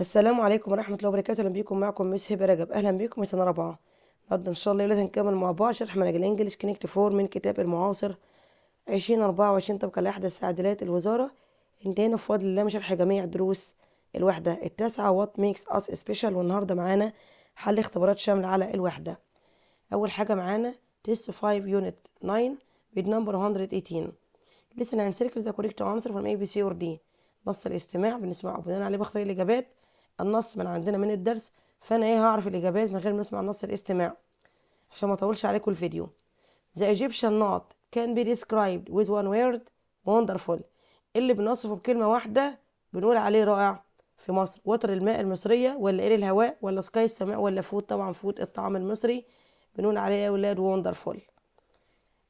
السلام عليكم ورحمة الله وبركاته أهلا بيكم معكم ميس هبة رجب أهلا بيكم سنة رابعة النهاردة إن شاء الله ولاد هنكمل مع بعض شرح منهج الإنجليش كونكت فور من كتاب المعاصر عشرين أربعة وعشرين طبقة لأحدث تعديلات الوزارة انتهينا بفضل الله من شرح جميع دروس الوحدة التاسعة وات ميكس أس سبيشال والنهاردة معانا حل اختبارات شاملة على الوحدة أول حاجة معانا تيست 5 يونت 9 بيد نمبر 118 عن سيركل ذا كوريكت أنسر فروم أي بي سي أور دي نص الاستماع بنسمعه بناء عليه بختار الإجابات النص من عندنا من الدرس فانا ايه هعرف الاجابات من غير ما اسمع نص الاستماع عشان ما اطولش عليكم الفيديو The Egyptian knot can be described with one word wonderful اللي بنوصفه بكلمة واحدة بنقول عليه رائع في مصر وتر الماء المصرية ولا ايه الهواء ولا سكاي السماء ولا فود طبعا فود الطعام المصري بنقول عليه يا ولاد wonderful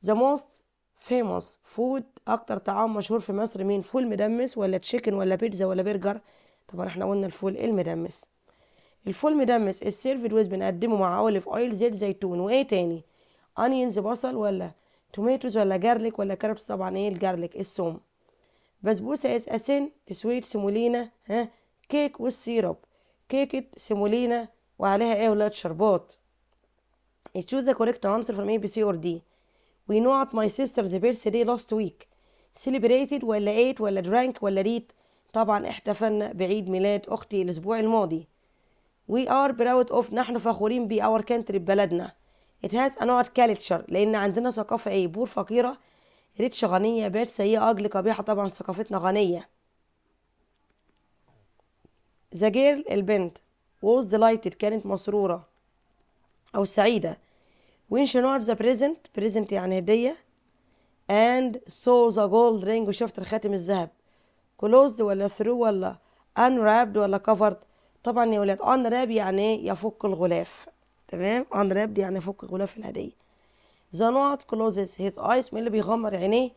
The most famous food أكتر طعام مشهور في مصر مين فول مدمس ولا تشيكن ولا بيتزا ولا برجر طبعا احنا قلنا الفول ايه المدمس الفول مدمس السيرفد ويز بنقدمه مع اوليف اويل زيت زيتون وايه تاني انينز بصل ولا توميتوز ولا جارليك ولا كاربس طبعا ايه الجارليك الثوم بسبوسه اس اسن سويت سيمولينا ها كيك والسيرب كيكه سيمولينا وعليها ايه ولاد شربات choose the correct answer from A B C or D we ماي سيستر ذا بيرث birthday لاست ويك celebrated ولا ايت ولا درانك ولا ريت طبعا احتفلنا بعيد ميلاد أختي الأسبوع الماضي وي ار براود اوف نحن فخورين بي اور كانتري ببلدنا It has an art culture لأن عندنا ثقافة إيه بور فقيرة ريتش غنية بيت سيئة أجل قبيحة طبعا ثقافتنا غنية The girl البنت was delighted كانت مسرورة أو سعيدة when she not the present present يعني هدية and saw the gold ring وشفت الخاتم الذهب كلوز ولا ثرو ولا ان رابد ولا كفرد طبعا يا ولاد ان راب يعني ايه يفك الغلاف تمام ان يعني يفك غلاف الهديه ذا نوت كلوزز هيز ايس من اللي بيغمر عينيه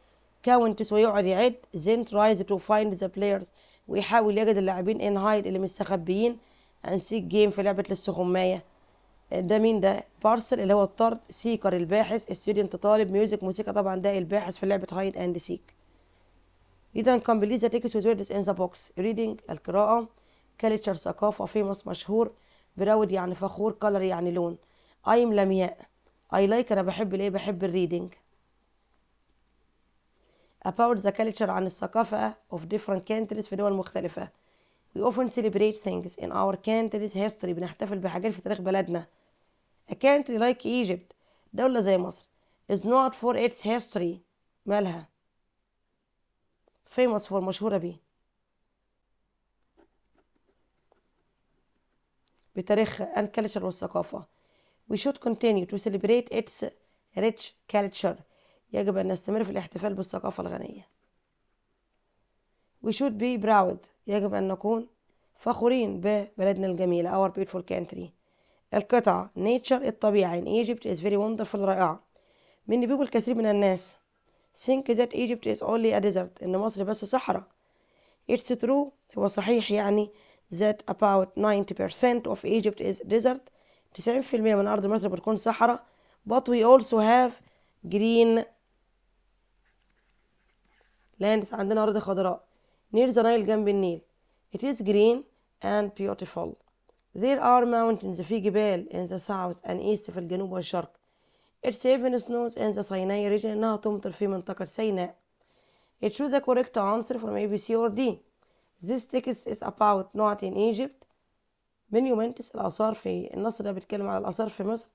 كاونت ويقعد يعد زين ترايز تو فايند ذا بلايرز ويحاول يجد اللاعبين ان هايد اللي مستخبيين عن سيك جيم في لعبه الاستغمايه ده مين ده بارسل اللي هو الطرد سيكر الباحث ستودنت طالب ميوزك موسيقى طبعا ده الباحث في لعبه هايد اند سيك إذا complete the text with words in the box reading القراءة culture ثقافة famous مشهور براود يعني فخور color يعني لون I'm لمياء I like أنا بحب الإيه بحب reading. about the culture عن الثقافة of different countries في دول مختلفة we often celebrate things in our country's history بنحتفل بحاجات في تاريخ بلدنا a country like Egypt دولة زي مصر is not for its history مالها famous for مشهورة بيه بتاريخ and culture والثقافة we should continue to celebrate its rich culture يجب أن نستمر في الاحتفال بالثقافة الغنية we should be proud يجب أن نكون فخورين ببلدنا الجميلة our beautiful country القطعة nature الطبيعة in Egypt is very wonderful رائعة من بيبو الكثير من الناس think that Egypt is only a desert إن مصر بس صحراء it's true هو صحيح يعني that about 90% of Egypt is desert 90% من أرض مصر بتكون صحراء but we also have green lands عندنا أرض خضراء near the Nile جنب النيل it is green and beautiful there are mountains في جبال in the south and east في الجنوب والشرق It seven snows in the Sinai region إنها تمطر في منطقة سيناء. It shows the correct answer from A, B, C or D. This text is about not in Egypt. monuments الآثار في النص ده بيتكلم على الآثار في مصر.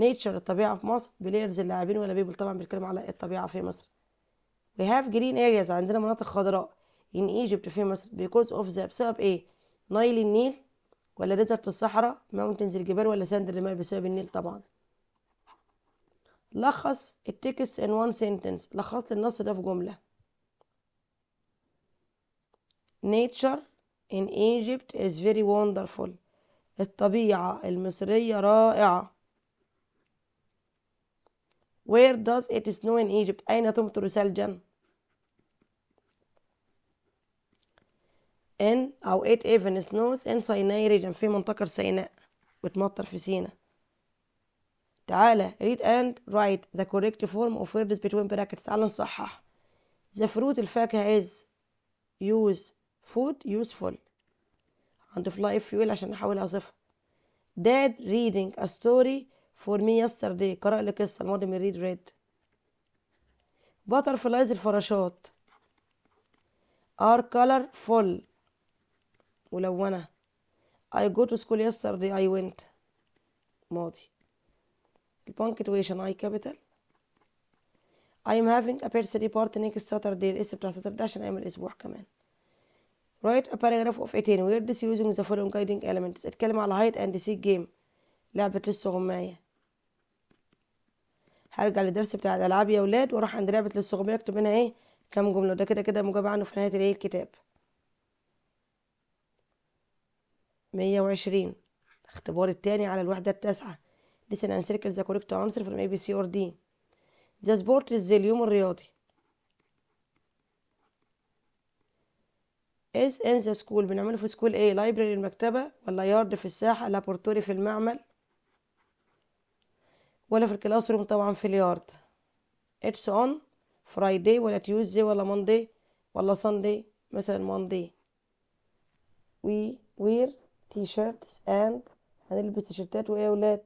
Nature الطبيعة في مصر. Players اللاعبين ولا بيبل طبعا بيتكلم على الطبيعة في مصر. We have green areas عندنا مناطق خضراء. In Egypt في مصر because of the بسبب إيه؟ نايل النيل ولا ديزرت الصحراء؟ mountains الجبال ولا sand الرمال بسبب النيل طبعا. لخص التكست in one sentence لخصت النص ده في جملة nature in Egypt is very wonderful الطبيعة المصرية رائعة Where does it snow in Egypt أين تمطر ثلجا in أو it even snows in Sinai region في منطقة سيناء بتمطر في سيناء تعالى read and write the correct form of words between brackets تعالى نصحح the fruit الفاكهة is use food useful عند فلاي if عشان نحاول أوصفها dad reading a story for me yesterday قرأ لي قصة الماضي من read read butterflies الفراشات are colorful ملونة I go to school yesterday I went ماضي البونكتويشن اي كابيتال I am having a birthday party next Saturday الاسم بتاع Saturday عشان أعمل أسبوع كمان write a paragraph of 18 words using the following guiding elements اتكلم على hide and seek game لعبة للصغماية هرجع للدرس بتاع الألعاب يا ولاد وأروح عند لعبة للصغماية أكتب منها إيه كام جملة ده كده كده مجاب عنه في نهاية الإيه الكتاب مية وعشرين الاختبار التاني على الوحدة التاسعة Listen and circle the correct answer from A, B, C, or D. The sport is اليوم الرياضي. is in the school بنعمله في سكول ايه لايبرري المكتبة ولا يارد في الساحة لابورتوري في المعمل ولا في الكلاس روم طبعا في اليارد it's on Friday ولا Tuesday ولا Monday ولا Sunday مثلا Monday we wear t-shirts and هنلبس تيشيرتات وايه يا ولاد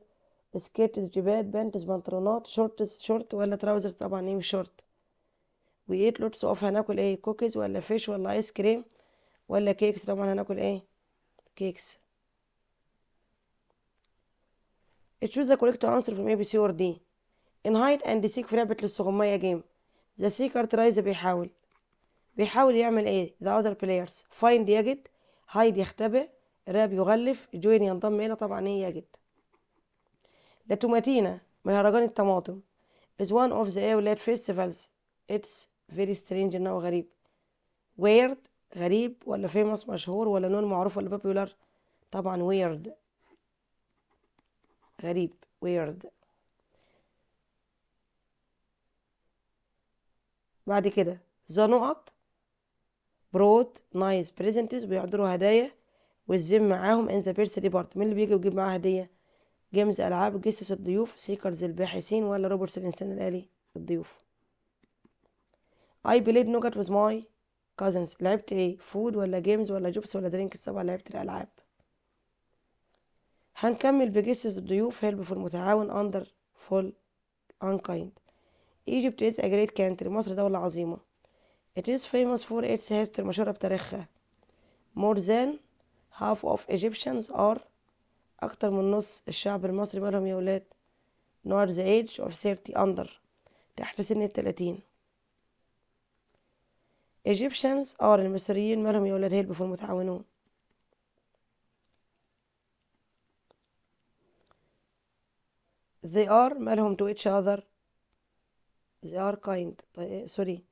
سكيرتز جبال بنتس بنطلونات شورتس شورت ولا تراوزر طبعا ايه شورت وايت لوتس اوف هناكل ايه كوكيز ولا فيش ولا ايس كريم ولا كيكس طبعا هناكل ايه كيكس اتشوز ذا كوريكت انسر فروم اي بي سي اور دي ان هايد اند سيك في لعبه للصغميه جيم ذا سيكر ترايز بيحاول بيحاول يعمل ايه ذا اذر بلايرز فايند يجد هايد يختبئ راب يغلف جوين ينضم الى طبعا ايه يجد The Tomatina مهرجان الطماطم is one of the Aulad festivals. It's very strange إنه غريب. Weird غريب ولا famous مشهور ولا نون معروف ولا popular طبعا weird غريب weird بعد كده ذا نقط بروت نايس بريزنتز بيحضروا هدايا والزم معاهم ان ذا birthday بارت مين اللي بيجي ويجيب معاه هديه جيمز ألعاب جسس الضيوف سيكرز الباحثين ولا روبرتس الإنسان الآلي الضيوف I بليد نوجت with my cousins لعبت ايه فود ولا جيمز ولا جوبس ولا درينك السبع لعبت الألعاب هنكمل بجسس الضيوف هيلب في المتعاون أندر فول unkind Egypt is a great country مصر دولة عظيمة It is famous for its history مشهورة بتاريخها More than half of Egyptians are أكتر من نص الشعب المصري مالهم يا ولاد نور ذا ايج اوف 30 أندر تحت سن التلاتين Egyptians or آه، المصريين مالهم يا ولاد هيلبوا في المتعاونون they are مالهم to each other they are kind طيب، إيه، سوري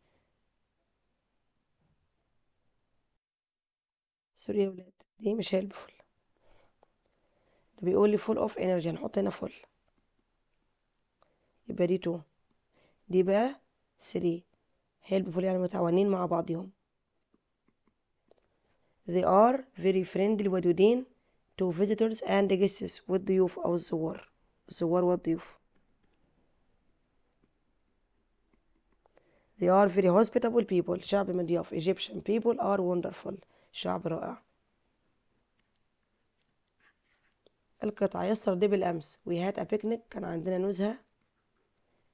سوري يا ولاد دي مش هيلبفول ده بيقول لي فول اوف انرجي هنحط هنا فول يبقى دي 2 دي بقى 3 فول يعني متعاونين مع بعضهم they are very friendly ودودين to visitors and guests والضيوف أو الزوار الزوار والضيوف they are very hospitable people شعب مضياف Egyptian people are wonderful شعب رائع القطعة يسر دي بالأمس وي هاد بيكنيك كان عندنا نزهة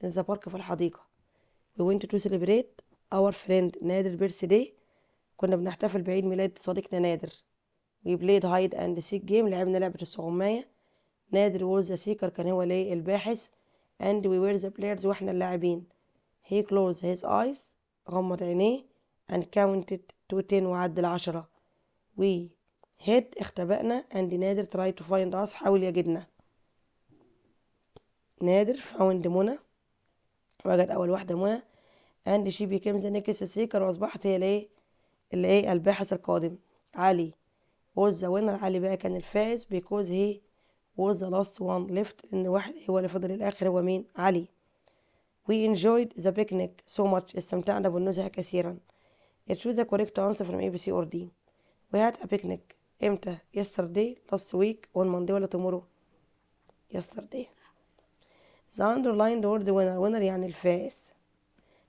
in the park في الحديقة we went to celebrate our friend نادر birthday كنا بنحتفل بعيد ميلاد صديقنا نادر we played hide and seek game لعبنا لعبة الصغماية نادر was the seeker كان هو ليه الباحث and we were the players واحنا اللاعبين he closed his eyes غمض عينيه and counted to ten وعد العشرة we هيد اختبأنا and نادر tried to find us حاول يجدنا نادر found منى وجد أول واحدة منى and she became the next seeker وأصبحت هي الايه الايه الباحث القادم علي was the winner علي بقى كان الفائز because he was the last one left لأن واحد هو اللي فضل الآخر هو مين علي We enjoyed the picnic so much استمتعنا بالنزهة كثيرا Choose the correct answer from A, B, C or D We had a picnic امتى يسترداي لاست ويك وان ماندي ولا تومورو يسترداي ذا اندرلايند وورد وينر وينر يعني الفائز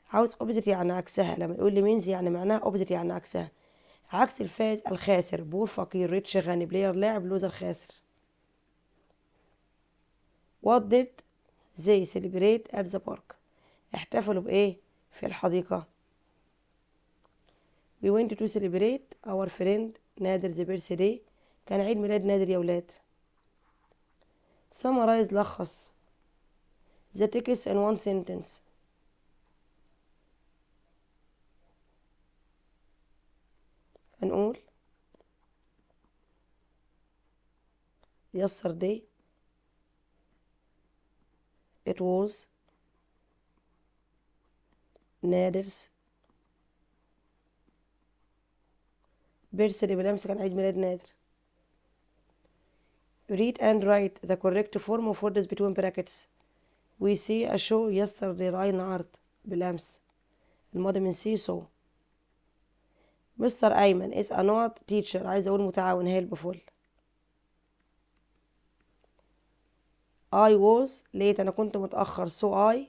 عاوز اوبزيت يعني عكسها لما يقول لي مينز يعني معناها اوبزيت يعني عكسها عكس الفائز الخاسر بور فقير ريتش غني بلاير لاعب لوزر خاسر وات ديد زي سيلبريت ات ذا بارك احتفلوا بايه في الحديقه We went تو celebrate اور فريند نادر زبير سيدي كان عيد ميلاد نادر يا ولاد سمرايز لخص the tickets in one sentence هنقول يسر دي it was نادرز بيرسلي بالأمس كان عيد ميلاد نادر read and write the correct form of words between brackets we see a show yesterday رأينا art بالأمس الماضي من see so مستر أيمن is a not teacher عايز أقول متعاون بفول I was late أنا كنت متأخر so I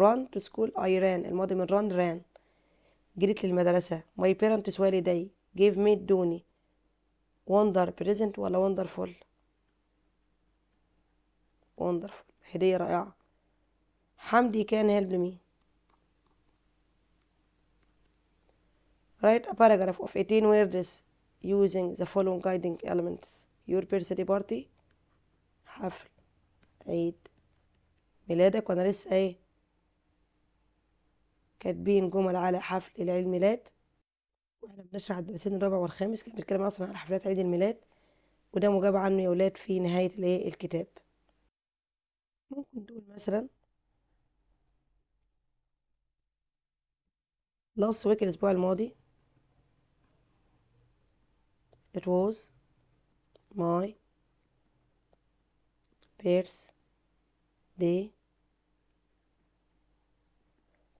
run to school I ran الماضي من run ran جريت للمدرسة my parents والدي جيف مي ادوني وندر بريزنت ولا وندر فول هدية رائعة حمدي كان هيلب مي Write a paragraph of 18 words using the following guiding elements your birthday party حفل عيد ميلادك وانا لسه ايه كاتبين جمل على حفل العيد ميلاد واحنا بنشرح الدرسين الرابع والخامس كان بيتكلم اصلا على حفلات عيد الميلاد وده مجاب عنه يا ولاد في نهاية الايه الكتاب ممكن تقول مثلا last ويك الأسبوع الماضي it was my birthday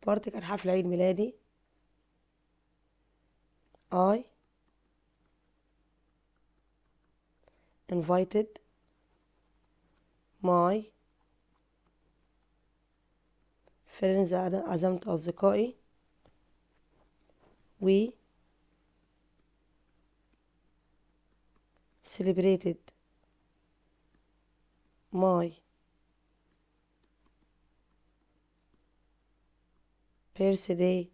party كان حفل عيد ميلادي I invited my friends عزمت أصدقائي we celebrated my birthday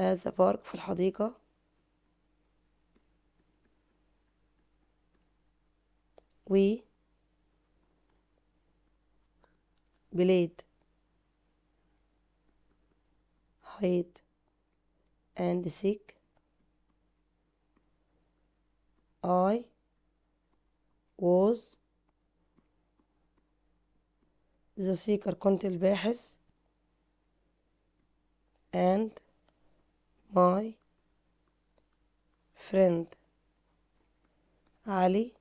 ذا بارك في الحديقة و بلاد hide and seek I was the seeker كنت الباحث and my friend Ali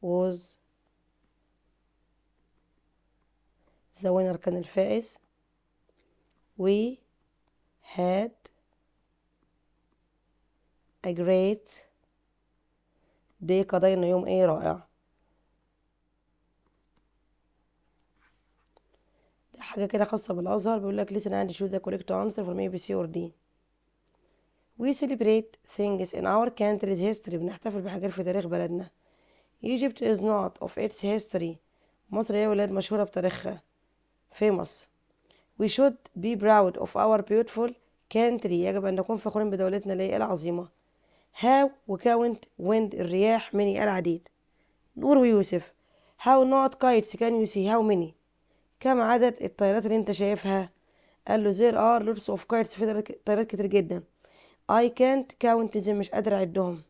was the winner كان الفائز we had a great day قضينا يوم ايه رائع ده حاجة كده خاصة بالأزهر بيقول لك listen and choose the correct answer from A B C or D We celebrate things in our country's history بنحتفل بحاجات في تاريخ بلدنا Egypt is not of its history مصر هي ولاد مشهورة بتاريخها famous We should be proud of our beautiful country يجب أن نكون فخورين بدولتنا اللي هي العظيمة How we count wind الرياح many العديد نور ويوسف How not kites can you see how many كم عدد الطيارات اللي انت شايفها قال له there are lots of kites في طيارات كتير جدا I can't count them مش قادر أعدهم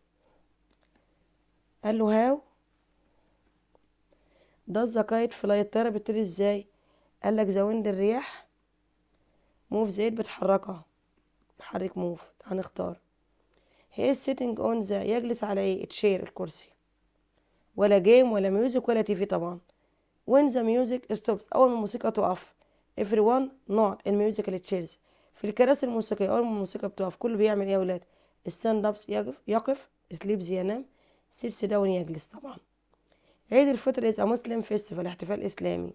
قال له هاو ده الزكايت فلاي الطيارة بتطير ازاي قال لك ذا ويند الرياح موف زيت بتحركها محرك موف هنختار هي sitting اون ذا يجلس على ايه تشير الكرسي ولا جيم ولا ميوزك ولا تيفي طبعا when the music stops أول ما الموسيقى تقف everyone not in musical chairs في الكراسي الموسيقية أول الموسيقى بتقف كله بيعمل إيه يا ولاد الستاند أبس يقف يقف سليبز ينام سيتس داون يجلس طبعا عيد الفطر از ا مسلم فيستيفال احتفال إسلامي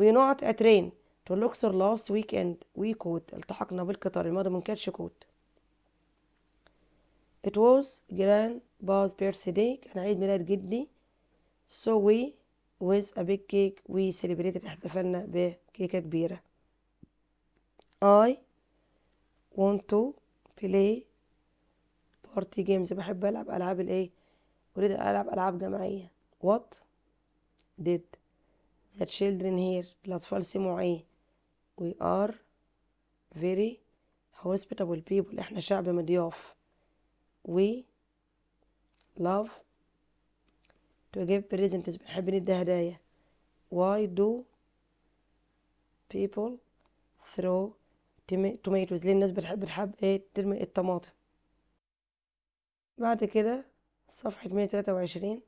نوت ا ترين تو لوكسر لاست ويك اند وي كوت التحقنا بالقطار الماضي من كانش كوت جراند باز بيرسي birthday كان عيد ميلاد جدي سو وي ويز ا بيج كيك وي celebrated احتفلنا بكيكة كبيرة I want to play party games بحب العب العاب الايه اريد العب العاب جماعيه وات ديد the children here الاطفال سمعوا ايه وي ار فيري hospitable people احنا شعب مضياف we love to give presents بنحب ندي هدايا why do people throw توميتوز ليه الناس بتحب بتحب ايه ترمي الطماطم بعد كده صفحة مية تلاتة وعشرين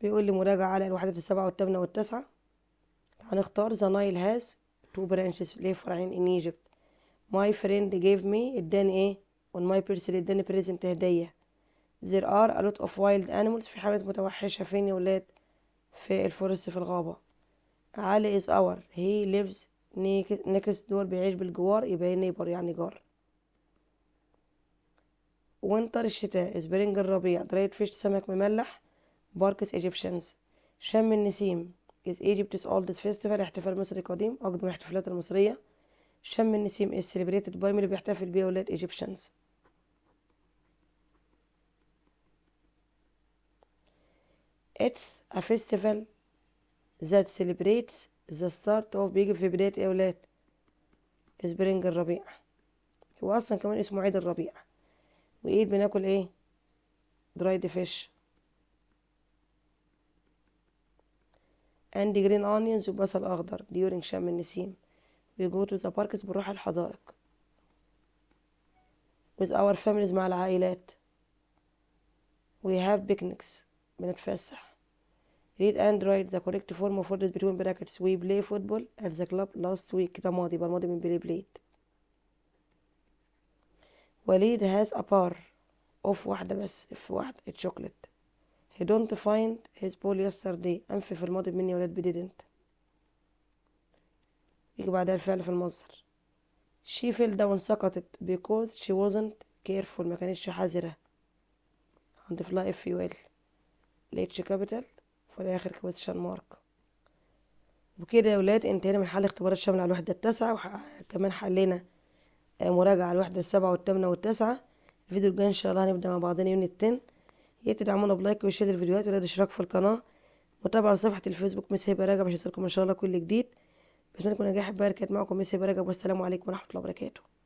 بيقول لي مراجعة على الوحدات السبعة والتامنة والتاسعة هنختار ذا نايل هاز تو برانشز ليه فرعين ان ايجيبت ماي فريند جيف مي اداني ايه اون ماي بيرسل اداني بريزنت هدية زير ار الوت اوف وايلد انيمالز في حيوانات متوحشة فين يا ولاد في الفرس في الغابة علي از اور هي ليفز نيكس دول بيعيش بالجوار يبقى نيبر يعني جار وينتر الشتاء سبرينج الربيع دريد فيش سمك مملح باركس ايجيبشنز شم النسيم ايجيبت از اولدست فيستيفال احتفال مصري قديم أقدم الاحتفالات المصرية شم النسيم از celebrated باي اللي بيحتفل بيه ولاد ايجيبشنز اتس ا فيستيفال ذات celebrates ذا ستارت هو بيجي في بداية ايه يا ولاد سبرينج الربيع هو اصلا كمان اسمه عيد الربيع وايه بناكل ايه درايد فيش عندي جرين اونيونز وبصل اخضر ديورنج شم النسيم وي go to the parks بنروح الحدائق with our families مع العائلات we have picnics بنتفسح read and write the correct form of words between brackets we play football at the club last week ده ماضي يبقى الماضي من play played وليد has a bar of واحدة بس في واحدة chocolate he don't find his ball yesterday انف في الماضي مني يا ولاد didn't يجي بعدها الفعل في المصدر she fell down سقطت because she wasn't careful ما كانتش حذرة هنضيف لها if you will الاتش capital وفي الآخر كويستشن مارك وكده يا ولاد انتهينا من حل اختبار الشامل على الوحدة التاسعة وكمان حلينا آه، مراجعة على الوحدة السابعة والثامنة والتاسعة الفيديو الجاي ان شاء الله هنبدأ مع بعضنا يونت التن يا تدعمونا بلايك وشير الفيديوهات اشتراك في القناة متابعة على صفحة الفيسبوك مس هبة راجع عشان يوصلكم ان شاء الله كل جديد بتمنى لكم نجاح البارك معكم مس هبة راجع والسلام عليكم ورحمة الله وبركاته